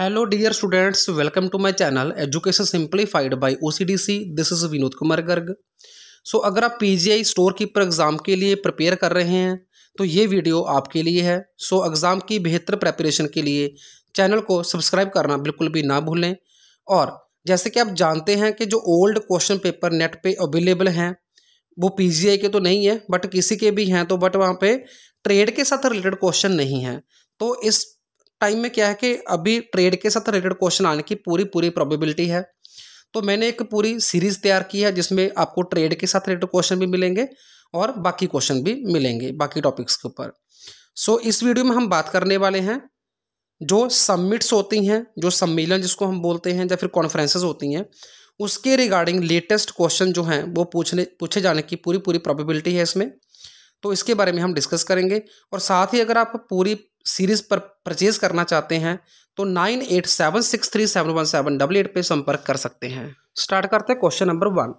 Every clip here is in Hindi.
hello dear students welcome to my channel education simplified by OCDC this is Vinod Kumar Garg so अगर आप पीजीआई स्टोर कीपर एग्ज़ाम के लिए प्रिपेयर कर रहे हैं तो ये वीडियो आपके लिए है सो so, एग्ज़ाम की बेहतर प्रेपरेशन के लिए चैनल को सब्सक्राइब करना बिल्कुल भी ना भूलें और जैसे कि आप जानते हैं कि जो ओल्ड क्वेश्चन पेपर नेट पे अवेलेबल हैं वो पी के तो नहीं है बट किसी के भी हैं तो बट वहाँ पर ट्रेड के साथ रिलेटेड क्वेश्चन नहीं है तो इस टाइम में क्या है कि अभी ट्रेड के साथ रिलेटेड क्वेश्चन आने की पूरी पूरी प्रोबेबिलिटी है तो मैंने एक पूरी सीरीज तैयार की है जिसमें आपको ट्रेड के साथ रिलेटेड क्वेश्चन भी मिलेंगे और बाकी क्वेश्चन भी मिलेंगे बाकी टॉपिक्स के ऊपर सो so, इस वीडियो में हम बात करने वाले हैं जो सबमिट्स होती हैं जो सम्मेलन जिसको हम बोलते हैं या फिर कॉन्फ्रेंसेज होती हैं उसके रिगार्डिंग लेटेस्ट क्वेश्चन जो हैं वो पूछने पूछे जाने की पूरी पूरी प्रॉबिबिलिटी है इसमें तो इसके बारे में हम डिस्कस करेंगे और साथ ही अगर आप पूरी सीरीज़ पर परचेज करना चाहते हैं तो nine eight seven six three seven one seven double eight पर संपर्क कर सकते हैं स्टार्ट करते हैं question number one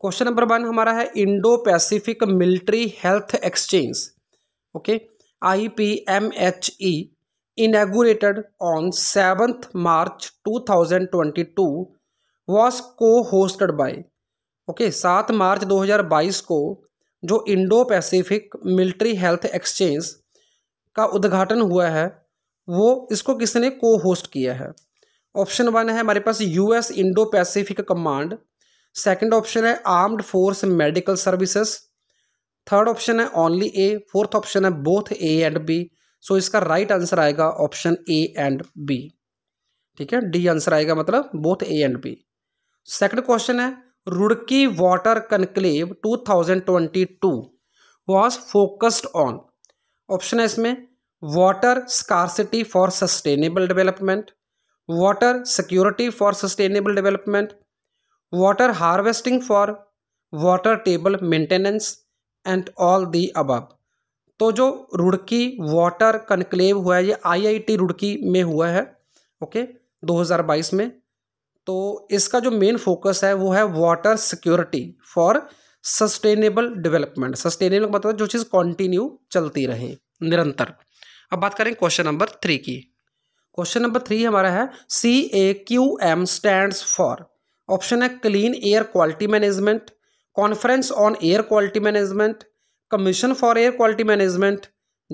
question number one हमारा है Indo Pacific military health exchange okay I P M H E March two thousand twenty two was co hosted by okay सात मार्च 2022 को जो Indo Pacific military health exchange का उद्घाटन हुआ है वो इसको किसने को होस्ट किया है ऑप्शन वन है हमारे पास US Indo Pacific command second option है armed force medical services third option है ओनली ए फोर्थ ऑप्शन है both A and B so इसका राइट right आंसर आएगा ऑप्शन ए एंड बी ठीक है डी आंसर आएगा मतलब both A and B second question है Roorkee water conclave 2022 was focused on option है इसमें water scarcity for sustainable development water security for sustainable development water harvesting for water table maintenance and all the अबब तो जो रुड़की वाटर कनक्लेव हुआ है ये आईआईटी रुड़की में हुआ है ओके 2022 में तो इसका जो मेन फोकस है वो है water security for sustainable development sustainable मतलब जो चीज़ कॉन्टिन्यू चलती रहे निरंतर अब बात करें क्वेश्चन नंबर थ्री की क्वेश्चन नंबर थ्री हमारा है C A Q M stand for option है clean air quality management conference on air quality management commission for air quality management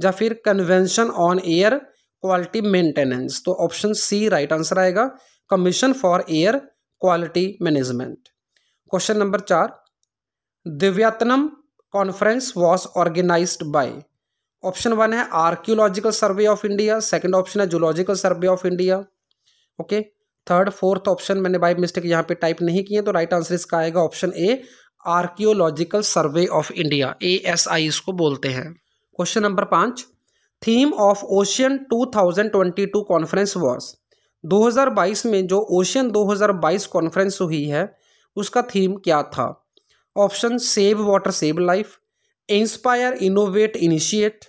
या फिर convention on air quality maintenance तो ऑप्शन सी राइट आंसर आएगा commission for air quality management question number चार दिव्यातनम conference was organise by option one है archaeological survey of India second option है zoological survey of India okay third fourth option मैंने बाई मिस्टेक यहाँ पे टाइप नहीं किए तो राइट आंसर इसका आएगा option A archaeological survey of India A S I इसको बोलते हैं क्वेश्चन नंबर पाँच theme of ocean 2022 conference was 2022 में जो ओशियन 2022 कॉन्फ्रेंस हुई है उसका थीम क्या था option save water save life inspire innovate initiate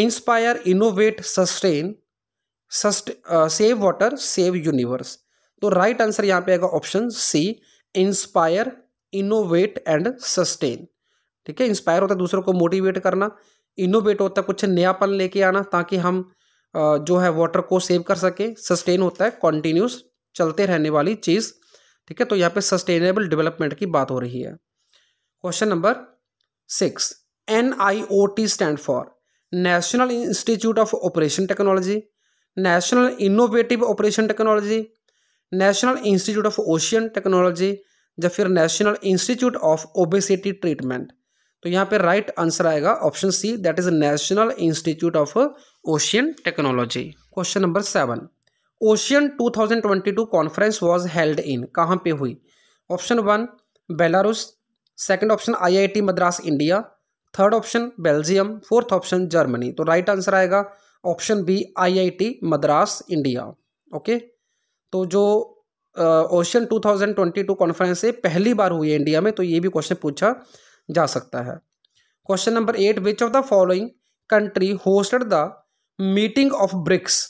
inspire innovate sustain sust save water save universe तो राइट आंसर यहाँ पे आएगा option C inspire innovate and sustain ठीक है इंस्पायर होता है दूसरों को मोटिवेट करना इनोवेट होता है कुछ नयापन लेके आना ताकि हम जो है वाटर को सेव कर सके सस्टेन होता है कॉन्टिन्यूस चलते रहने वाली चीज़ ठीक है तो यहाँ पे सस्टेनेबल डेवलपमेंट की बात हो रही है question number six N I O T stand for national institute of operation technology national innovative operation technology national institute of ocean technology या फिर national institute of obesity treatment तो यहाँ पे राइट आंसर आएगा option C that is national institute of ocean technology question number seven ocean 2022 conference was held in कहाँ पे हुई option one Belarus second option IIT Madras India third option Belgium fourth option Germany तो राइट आंसर आएगा option B IIT Madras India okay तो जो ओशन ट्वेंटी टू कॉन्फ्रेंस से पहली बार हुई है इंडिया में तो ये भी क्वेश्चन पूछा जा सकता है question number eight which of the following country hosted the meeting of BRICS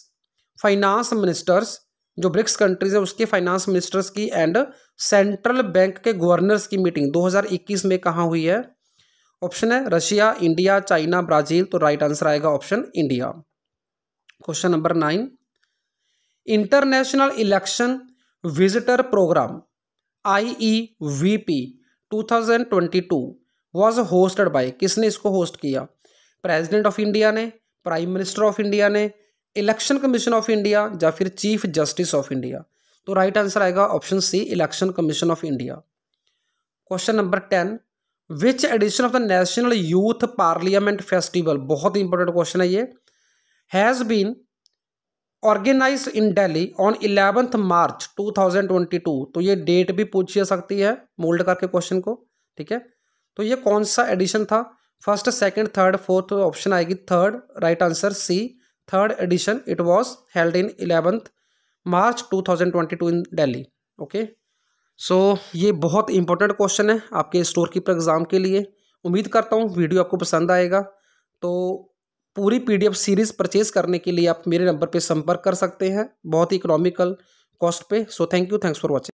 finance ministers जो ब्रिक्स कंट्रीज है उसके फाइनेंस मिनिस्टर्स की एंड सेंट्रल बैंक के गवर्नर्स की मीटिंग 2021 में कहाँ हुई है ऑप्शन है रशिया इंडिया चाइना ब्राजील तो राइट आंसर आएगा option India question number nine international election visitor programme I E V P two thousand twenty two was hosted by किसने इसको होस्ट किया प्रेसिडेंट ऑफ इंडिया ने प्राइम मिनिस्टर ऑफ इंडिया ने इलेक्शन कमीशन ऑफ इंडिया या फिर चीफ जस्टिस ऑफ इंडिया तो राइट आंसर आएगा option C election commission of India question number ten which edition of the national youth parliament festival बहुत ही इंपॉर्टेंट क्वेश्चन है ये has been organise in Delhi on eleventh March 2022 तो ये डेट भी पूछी जा सकती है मोल्ड करके क्वेश्चन को ठीक है तो ये कौन सा एडिशन था first second third fourth option आएगी third right answer C third edition it was held in eleventh March 2022 in Delhi okay so ये बहुत इंपॉर्टेंट क्वेश्चन है आपके स्टोर कीपर एग्ज़ाम के लिए उम्मीद करता हूँ वीडियो आपको पसंद आएगा तो पूरी पीडीएफ सीरीज़ परचेज करने के लिए आप मेरे नंबर पे संपर्क कर सकते हैं बहुत ही इकोनॉमिकल कॉस्ट पे so thank you thanks for watching